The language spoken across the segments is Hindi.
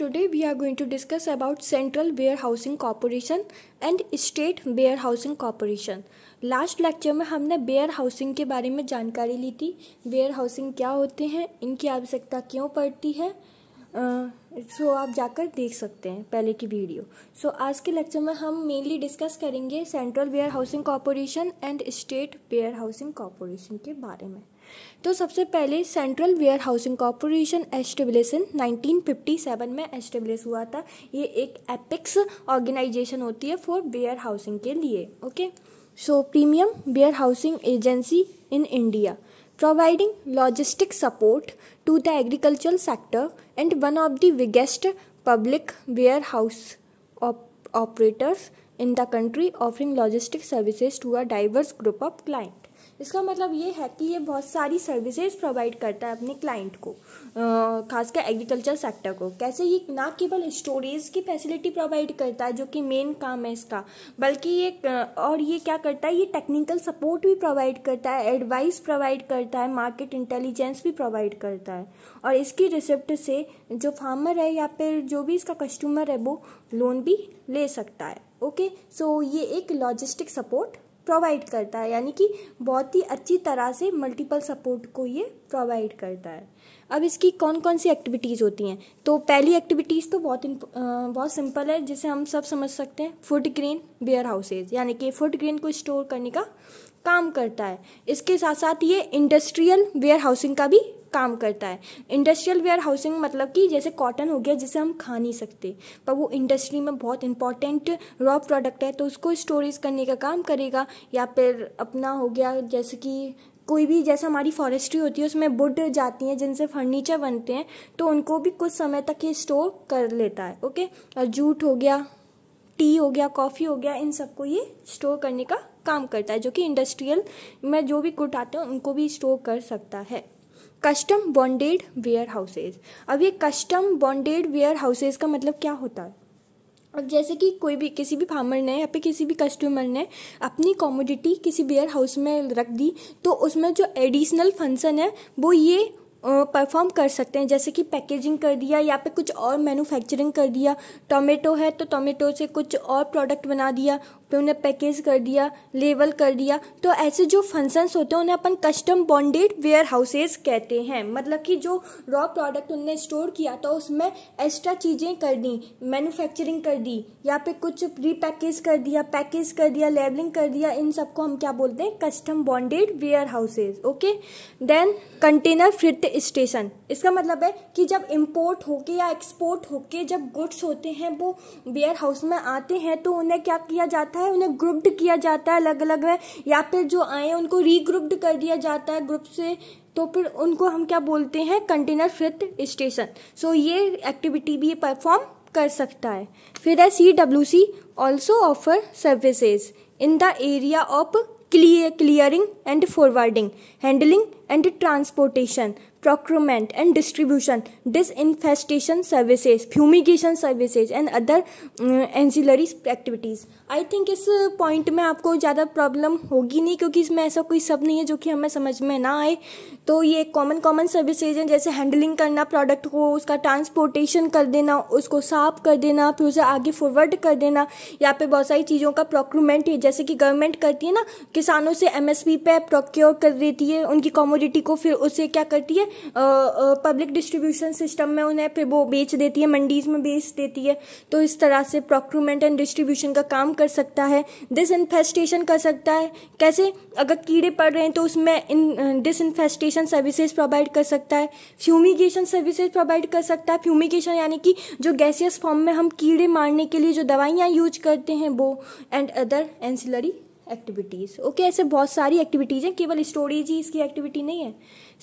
Today we are going to discuss about Central Warehousing Corporation and State Warehousing Corporation. Last lecture में हमने वेयर हाउसिंग के बारे में जानकारी ली थी वेयर हाउसिंग क्या होते हैं इनकी आवश्यकता क्यों पड़ती है सो uh, so आप जाकर देख सकते हैं पहले की वीडियो सो so, आज के लेक्चर में हम मेनली डिस्कस करेंगे central warehousing corporation and state warehousing corporation के बारे में तो सबसे पहले central warehousing corporation establishment 1957 में एस्टेब्लिश हुआ था ये एक एपिक्स ऑर्गेनाइजेशन होती है फॉर वेयर हाउसिंग के लिए okay so premium warehousing agency in India providing logistic support to the agricultural sector and one of the biggest public warehouse operators in the country offering logistic services to a diverse group of client इसका मतलब ये है कि ये बहुत सारी सर्विसेज प्रोवाइड करता है अपने क्लाइंट को खासकर एग्रीकल्चर सेक्टर को कैसे ये ना केवल स्टोरेज की फैसिलिटी प्रोवाइड करता है जो कि मेन काम है इसका बल्कि ये और ये क्या करता है ये टेक्निकल सपोर्ट भी प्रोवाइड करता है एडवाइस प्रोवाइड करता है मार्केट इंटेलिजेंस भी प्रोवाइड करता है और इसकी रिसिप्ट से जो फार्मर है या फिर जो भी इसका कस्टमर है वो लोन भी ले सकता है ओके सो so, ये एक लॉजिस्टिक सपोर्ट प्रोवाइड करता है यानी कि बहुत ही अच्छी तरह से मल्टीपल सपोर्ट को ये प्रोवाइड करता है अब इसकी कौन कौन सी एक्टिविटीज़ होती हैं तो पहली एक्टिविटीज़ तो बहुत बहुत सिंपल है जिसे हम सब समझ सकते हैं फूड ग्रेन बेयर हाउसेज यानी कि फूड ग्रेन को स्टोर करने का काम करता है इसके साथ साथ ये इंडस्ट्रियल वेयर हाउसिंग का भी काम करता है इंडस्ट्रियल वेयर हाउसिंग मतलब कि जैसे कॉटन हो गया जिसे हम खा नहीं सकते पर वो इंडस्ट्री में बहुत इंपॉर्टेंट रॉ प्रोडक्ट है तो उसको स्टोरेज करने का काम करेगा या फिर अपना हो गया जैसे कि कोई भी जैसे हमारी फॉरेस्ट्री होती है उसमें बुड जाती हैं जिनसे फर्नीचर बनते हैं तो उनको भी कुछ समय तक ये स्टोर कर लेता है ओके और जूट हो गया टी हो गया कॉफ़ी हो गया इन सबको ये स्टोर करने का काम करता है जो कि इंडस्ट्रियल में जो भी गुड आते हैं उनको भी स्टोर कर सकता है कस्टम बॉन्डेड वेयर हाउसेज अब ये कस्टम बॉन्डेड वेयर हाउसेज का मतलब क्या होता है अब जैसे कि कोई भी किसी भी फार्मर ने या फिर किसी भी कस्टमर ने अपनी कॉमोडिटी किसी वेयर हाउस में रख दी तो उसमें जो एडिशनल फंक्शन है वो ये परफॉर्म कर सकते हैं जैसे कि पैकेजिंग कर दिया या फिर कुछ और मैन्युफैक्चरिंग कर दिया टोमेटो है तो टोमेटो से कुछ और प्रोडक्ट बना दिया पे उन्हें पैकेज कर दिया लेवल कर दिया तो ऐसे जो फंक्शंस होते हैं उन्हें अपन कस्टम बॉन्डेड वेयर हाउसेज कहते हैं मतलब कि जो रॉ प्रोडक्ट उनने स्टोर किया था तो उसमें एक्स्ट्रा चीज़ें कर दी मैन्युफैक्चरिंग कर दी या फिर कुछ रीपैकेज कर दिया पैकेज कर दिया लेबलिंग कर दिया इन सबको हम क्या बोलते हैं custom bonded warehouses okay then container freight station इसका मतलब है कि जब इम्पोर्ट होके या एक्सपोर्ट होके जब गुड्स होते हैं वो वेयर हाउस में आते हैं तो उन्हें क्या किया जाता जाता है उन्हें ग्रुप्ड किया जाता है अलग अलग में या फिर जो आए उनको रीग्रुप्ड कर दिया जाता है ग्रुप से तो फिर उनको हम क्या बोलते हैं कंटेनर फिथ स्टेशन सो ये एक्टिविटी भी परफॉर्म कर सकता है फिर है C W C also offer services in the area of clear clearing and forwarding handling and transportation, procurement and distribution, disinfestation services, fumigation services and other mm, ancillary activities. I think इस पॉइंट में आपको ज़्यादा प्रॉब्लम होगी नहीं क्योंकि इसमें ऐसा कोई सब नहीं है जो कि हमें समझ में ना आए तो ये कॉमन कॉमन सर्विसेज हैं जैसे हैंडलिंग करना प्रोडक्ट को उसका ट्रांसपोर्टेशन कर देना उसको साफ कर देना फिर उसे आगे फॉरवर्ड कर देना यहाँ पे बहुत सारी चीज़ों का प्रोक्यूमेंट है जैसे कि गवर्नमेंट करती है ना किसानों से एमएसपी पे प्रोक्योर कर देती है उनकी कॉमो कमोडिटी को फिर उसे क्या करती है पब्लिक डिस्ट्रीब्यूशन सिस्टम में उन्हें फिर वो बेच देती है मंडीज में बेच देती है तो इस तरह से प्रोक्रूमेंट एंड डिस्ट्रीब्यूशन का काम कर सकता है डिसइनफेस्टेशन कर सकता है कैसे अगर कीड़े पड़ रहे हैं तो उसमें इन डिसइनफेस्टेशन सर्विसेज प्रोवाइड कर सकता है फ्यूमिगेशन सर्विसेज प्रोवाइड कर सकता है फ्यूमिगेशन यानी कि जो गैसियस फॉर्म में हम कीड़े मारने के लिए जो दवाइयाँ यूज करते हैं वो and other ancillary activities okay ऐसे बहुत सारी एक्टिविटीज़ हैं केवल स्टोरेज ही इसकी एक्टिविटी नहीं है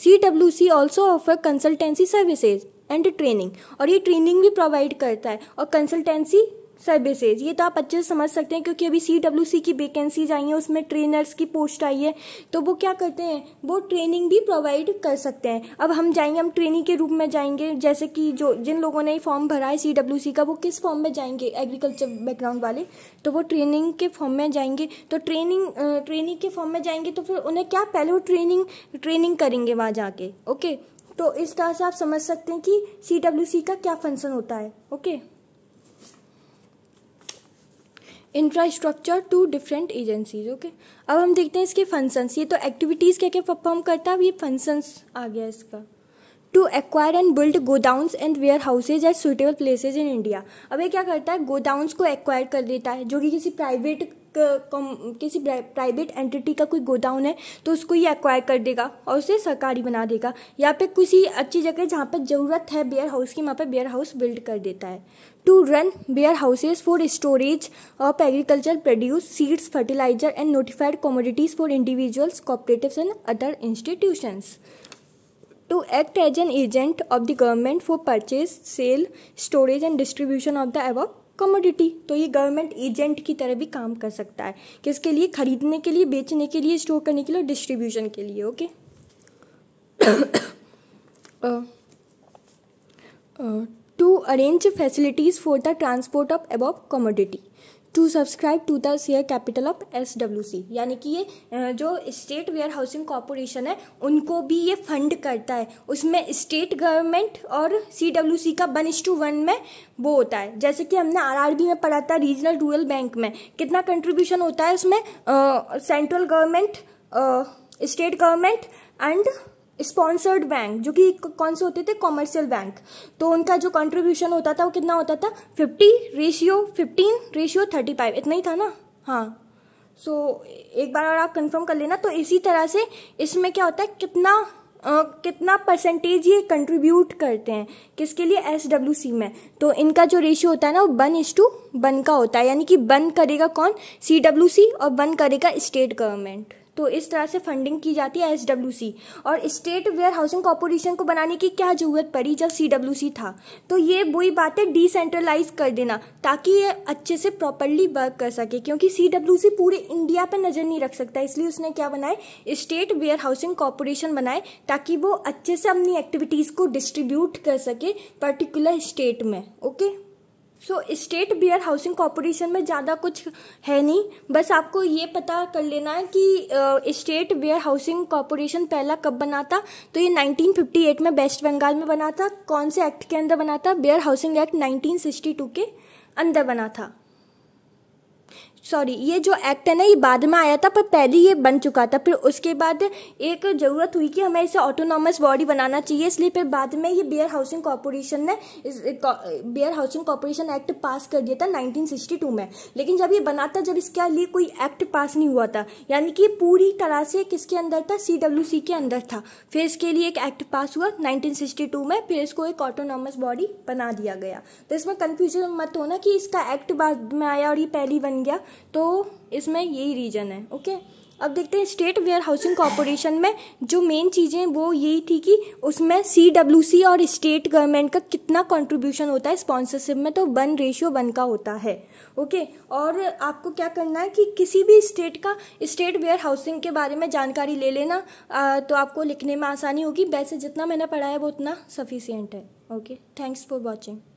C W C also offer consultancy services and training और ये ट्रेनिंग भी प्रोवाइड करता है और कंसल्टेंसी सर्विसेज ये तो आप अच्छे से समझ सकते हैं क्योंकि अभी सी डब्ल्यू सी की वेकेंसीज आई हैं उसमें ट्रेनर्स की पोस्ट आई है तो वो क्या करते हैं वो ट्रेनिंग भी प्रोवाइड कर सकते हैं अब हम जाएंगे हम ट्रेनिंग के रूप में जाएंगे जैसे कि जो जिन लोगों ने फॉर्म भरा है सी डब्ल्यू सी का वो किस फॉर्म में जाएंगे एग्रीकल्चर बैकग्राउंड वाले तो वो ट्रेनिंग के फॉर्म में जाएंगे तो ट्रेनिंग ट्रेनिंग के फॉर्म में जाएंगे तो फिर उन्हें क्या पहले वो ट्रेनिंग ट्रेनिंग करेंगे वहाँ जाके ओके तो इस तरह से आप समझ सकते हैं कि सी डब्ल्यू सी का क्या फंक्शन होता है okay infrastructure to different agencies okay अब हम देखते हैं इसके फंक्शंस ये तो एक्टिविटीज़ क्या क्या परफॉर्म करता है अब ये फंक्शंस आ गया इसका to acquire and build godowns and warehouses at suitable places in India अब ये क्या करता है गोडाउंस को एक्वायर कर देता है जो कि किसी प्राइवेट किसी प्राइवेट एंटिटी का कोई गोदाउन है तो उसको ये एक्वायर कर देगा और उसे सरकारी बना देगा या फिर किसी अच्छी जगह जहाँ पर ज़रूरत है बेयर हाउस की वहाँ पर बेयर हाउस बिल्ड कर देता है to run warehouses for storage of agriculture produce seeds fertiliser and notified commodities for individuals cooperative and other institutions to act as an agent of the government for purchase sale storage and distribution of the about commodity तो ये गवर्नमेंट एजेंट की तरह भी काम कर सकता है किसके लिए खरीदने के लिए बेचने के लिए स्टोर करने के लिए और डिस्ट्रीब्यूशन के लिए okay to arrange facilities for the transport of above commodity to subscribe to the share capital of S W C यानी कि ये जो स्टेट वेयर हाउसिंग कॉरपोरेशन है उनको भी ये फंड करता है उसमें स्टेट गवर्नमेंट और सी डब्ल्यू सी का वन टू वन में वो होता है जैसे कि हमने आर आर बी में पढ़ा था रीजनल रूरल बैंक में कितना कंट्रीब्यूशन होता है उसमें central government state government and sponsored bank जो कि कौन से होते थे कॉमर्शियल बैंक तो उनका जो कंट्रीब्यूशन होता था वो कितना होता था fifty ratio fifteen ratio thirty five इतना ही था ना हाँ सो so, एक बार और आप कंफर्म कर लेना तो इसी तरह से इसमें क्या होता है कितना आ, कितना परसेंटेज ये कंट्रीब्यूट करते हैं किसके लिए एस डब्ल्यू सी में तो इनका जो रेशियो होता है ना वो वन इज टू वन का होता है यानी कि वन करेगा कौन सी डब्ल्यू सी और वन करेगा स्टेट गवर्नमेंट तो इस तरह से फंडिंग की जाती है एस और स्टेट वेयर हाउसिंग कॉरपोरेशन को बनाने की क्या ज़रूरत पड़ी जब सी था तो ये वही बात है डिसेंट्रलाइज कर देना ताकि ये अच्छे से प्रॉपरली वर्क कर सके क्योंकि सी पूरे इंडिया पर नज़र नहीं रख सकता इसलिए उसने क्या बनाए स्टेट वेयर हाउसिंग कॉरपोरेशन बनाए ताकि वो अच्छे से अपनी एक्टिविटीज़ को डिस्ट्रीब्यूट कर सके पर्टिकुलर स्टेट में okay so state warehousing corporation में ज़्यादा कुछ है नहीं बस आपको ये पता कर लेना है कि स्टेट बियर हाउसिंग कॉरपोरेशन पहला कब बना था तो ये 1958 में वेस्ट बंगाल में बना था कौन से एक्ट के अंदर बना था बियर हाउसिंग एक्ट 1962 के अंदर बना था सॉरी ये जो एक्ट है ना ये बाद में आया था पर पहले ये बन चुका था फिर उसके बाद एक ज़रूरत हुई कि हमें इसे ऑटोनॉमस बॉडी बनाना चाहिए इसलिए फिर बाद में ये बियर हाउसिंग कॉरपोरेशन ने warehousing corporation act pass कर दिया था 1962 में लेकिन जब ये बना था जब इसके लिए कोई एक्ट पास नहीं हुआ था यानी कि पूरी तरह से किसके अंदर था सी के अंदर था फिर इसके लिए एक एक्ट पास हुआ नाइनटीन में फिर इसको एक ऑटोनॉमस बॉडी बना दिया गया तो इसमें कन्फ्यूजन मत होना कि इसका एक्ट बाद में आया और ये पहली बन गया तो इसमें यही रीज़न है ओके अब देखते हैं स्टेट वेयर हाउसिंग कॉरपोरेशन में जो मेन चीज़ें वो यही थी कि उसमें सी डब्ल्यू सी और स्टेट गवर्नमेंट का कितना कंट्रीब्यूशन होता है स्पॉन्सरशिप में तो वन रेशियो वन का होता है ओके और आपको क्या करना है कि किसी भी स्टेट का स्टेट वेयर हाउसिंग के बारे में जानकारी ले लेना आ, तो आपको लिखने में आसानी होगी वैसे जितना मैंने पढ़ा है वो उतना सफिशियंट है ओके थैंक्स फॉर वॉचिंग